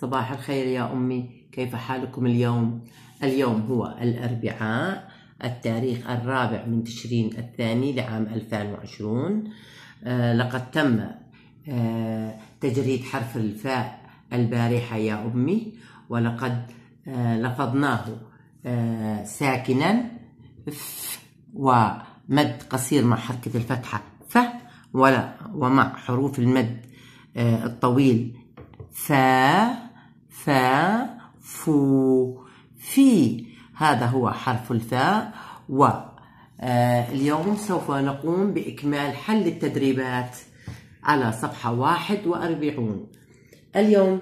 صباح الخير يا أمي كيف حالكم اليوم؟ اليوم هو الأربعاء التاريخ الرابع من تشرين الثاني لعام 2020 آه لقد تم آه تجريد حرف الفاء البارحة يا أمي ولقد آه لفظناه آه، ساكنا ف ومد قصير مع حركة الفتحة ف ولا ومع حروف المد آه، الطويل فا فا فو في هذا هو حرف الفاء و آه، اليوم سوف نقوم بإكمال حل التدريبات على صفحة واحد وأربعون اليوم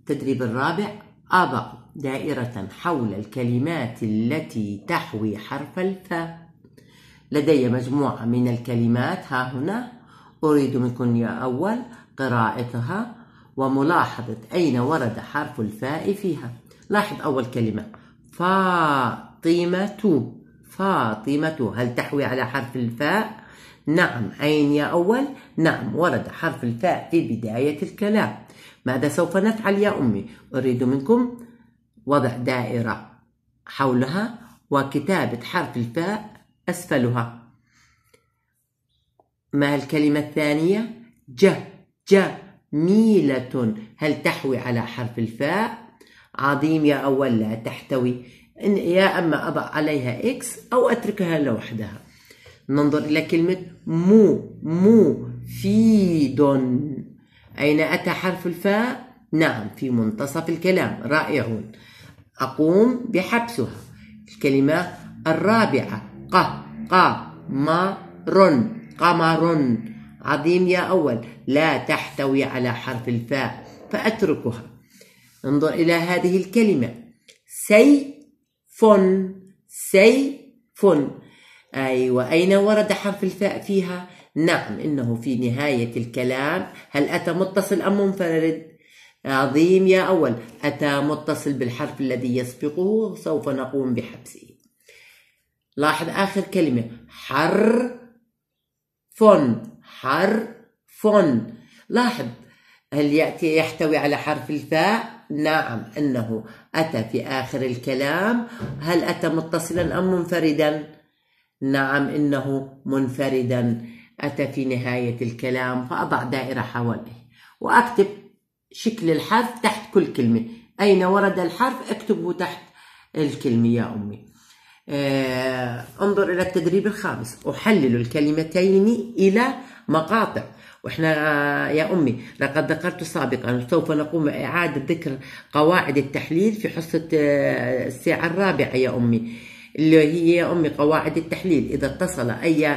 التدريب الرابع أضع دائرة حول الكلمات التي تحوي حرف الفاء لدي مجموعة من الكلمات ها هنا أريد منكم يا أول قراءتها وملاحظة أين ورد حرف الفاء فيها لاحظ أول كلمة فاطمة فاطمة هل تحوي على حرف الفاء؟ نعم أين يا أول؟ نعم ورد حرف الفاء في بداية الكلام ماذا سوف نفعل يا أمي؟ أريد منكم وضع دائرة حولها وكتابة حرف الفاء أسفلها ما الكلمة الثانية؟ ج ج ميلة هل تحوي على حرف الفاء عظيم يا أول لا تحتوي إن يا أما أضع عليها إكس أو أتركها لوحدها ننظر إلى كلمة مو مو فيد أين أتى حرف الفاء؟ نعم في منتصف الكلام رائعون أقوم بحبسها الكلمة الرابعة ق ق ما رن قمر عظيم يا أول لا تحتوي على حرف الفاء فأتركها انظر إلى هذه الكلمة سي فن سي فن أيوة أين ورد حرف الفاء فيها؟ نعم إنه في نهاية الكلام هل أتى متصل أم منفرد؟ عظيم يا أول أتى متصل بالحرف الذي يسبقه سوف نقوم بحبسه لاحظ آخر كلمة حر فن حرف لاحظ هل يأتي يحتوي على حرف الفاء؟ نعم إنه أتى في آخر الكلام هل أتى متصلا أم منفردا؟ نعم إنه منفردا أتى في نهاية الكلام فأضع دائرة حواليه وأكتب شكل الحرف تحت كل كلمة أين ورد الحرف اكتبه تحت الكلمة يا أمي آه انظر إلى التدريب الخامس أحلل الكلمتين إلى مقاطع واحنا آه، يا امي لقد ذكرت سابقا سوف نقوم اعاده ذكر قواعد التحليل في حصه آه، الساعه الرابعه يا امي اللي هي يا امي قواعد التحليل اذا اتصل اي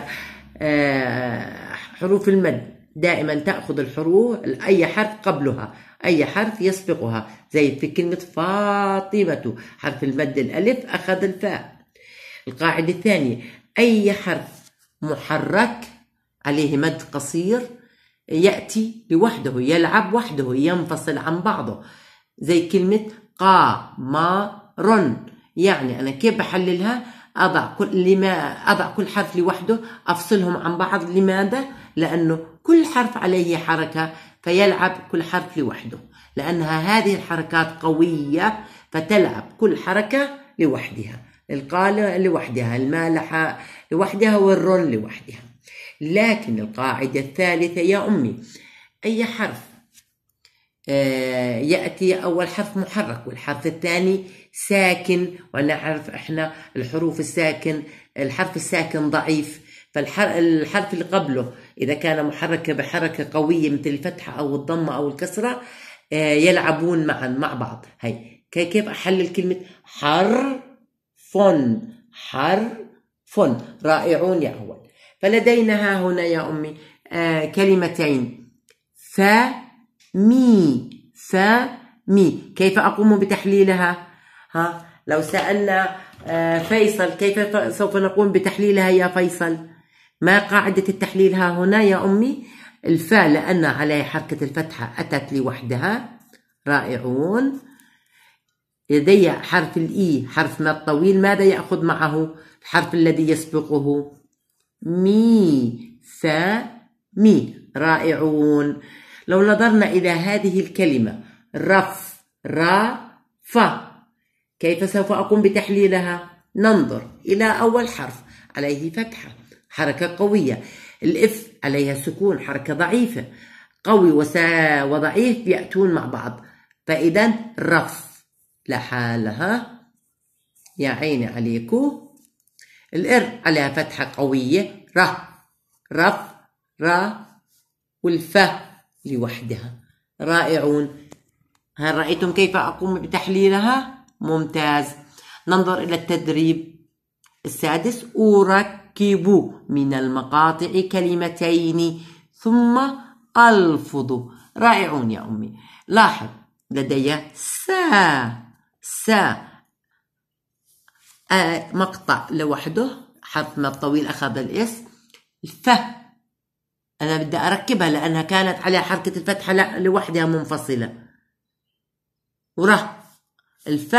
آه، حروف المد دائما تاخذ الحروف اي حرف قبلها اي حرف يسبقها زي في كلمه فاطمه حرف المد الالف اخذ الفاء القاعده الثانيه اي حرف محرك عليه مد قصير يأتي لوحده يلعب وحده ينفصل عن بعضه زي كلمة رن يعني أنا كيف بحللها أضع كل لما أضع كل حرف لوحده أفصلهم عن بعض لماذا؟ لأنه كل حرف عليه حركة فيلعب كل حرف لوحده لأنها هذه الحركات قوية فتلعب كل حركة لوحدها القالة لوحدها المالحة لوحدها والرن لوحدها لكن القاعدة الثالثة يا أمي أي حرف آه، يأتي أول حرف محرك والحرف الثاني ساكن ونعرف إحنا الحروف الساكن الحرف الساكن ضعيف فالحرف اللي قبله إذا كان محرك بحركة قوية مثل الفتحة أو الضمة أو الكسرة آه، يلعبون معا مع بعض هي كيف أحلل كلمة حر فن رائعون يا أول فلدينا ها هنا يا أمي آه كلمتين فمي فمي كيف أقوم بتحليلها ها لو سألنا آه فيصل كيف سوف نقوم بتحليلها يا فيصل ما قاعدة التحليل ها هنا يا أمي الفاء لأن عليه حركة الفتحة أتت لوحدها رائعون لدي حرف الإي حرف ما الطويل ماذا يأخذ معه الحرف الذي يسبقه مي مي رائعون لو نظرنا إلى هذه الكلمة رف را ف كيف سوف أقوم بتحليلها؟ ننظر إلى أول حرف عليه فتحة حركة قوية الإف عليها سكون حركة ضعيفة قوي وسا وضعيف يأتون مع بعض فإذا رف لحالها يا عيني عليكم الإر عليها فتحة قوية ر رف را والفا لوحدها رائعون هل رأيتم كيف أقوم بتحليلها؟ ممتاز ننظر إلى التدريب السادس أركب من المقاطع كلمتين ثم ألفظ رائعون يا أمي لاحظ لدي سا سا مقطع لوحده حرف ما الطويل أخذ الاسم الف أنا بدي أركبها لأنها كانت عليها حركة الفتحة لوحدها منفصلة ورا الف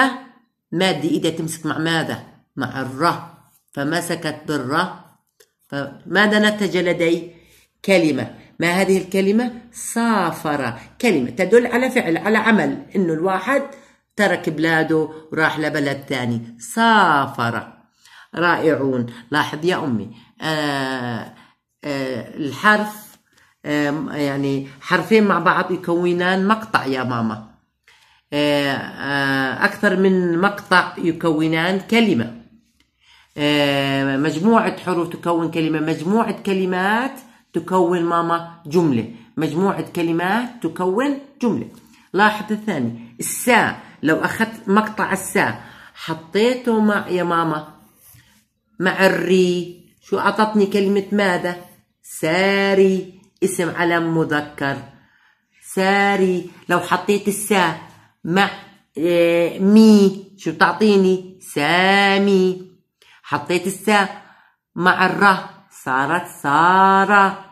مادة إيدها تمسك مع ماذا؟ مع الر فمسكت بالر فماذا نتج لدي؟ كلمة ما هذه الكلمة؟ سافر كلمة تدل على فعل على عمل إنه الواحد ترك بلاده وراح لبلد ثاني سافر رائعون لاحظ يا أمي آه، آه، الحرف يعني حرفين مع بعض يكونان مقطع يا ماما آه، أكثر من مقطع يكونان كلمة مجموعة حروف تكون كلمة مجموعة كلمات تكون ماما جملة مجموعة كلمات تكون جملة لاحظ الثاني الساء لو اخذت مقطع الساعه حطيته مع يا ماما مع الري شو اعطتني كلمه ماذا ساري اسم علم مذكر ساري لو حطيت السا مع آه، مي شو بتعطيني سامي حطيت السا مع الره صارت ساره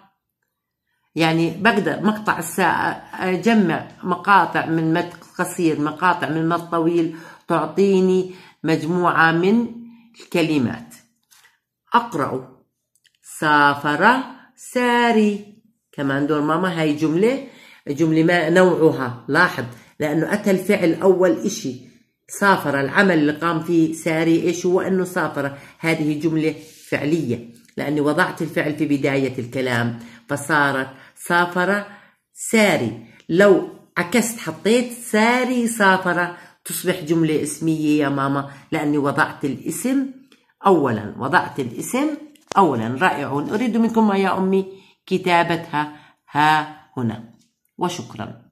يعني بقدر مقطع الساعة أجمع مقاطع من مد قصير مقاطع من مد طويل تعطيني مجموعة من الكلمات أقرأ سافر ساري كمان دور ماما هاي جملة جملة ما نوعها لاحظ لأنه أتى الفعل أول إشي سافر العمل اللي قام فيه ساري إيش هو أنه سافر هذه جملة فعلية لأني وضعت الفعل في بداية الكلام فصارت سافر ساري لو عكست حطيت ساري سافر تصبح جملة اسمية يا ماما لأني وضعت الاسم أولا وضعت الاسم أولا رائع أريد منكم يا أمي كتابتها ها هنا وشكرا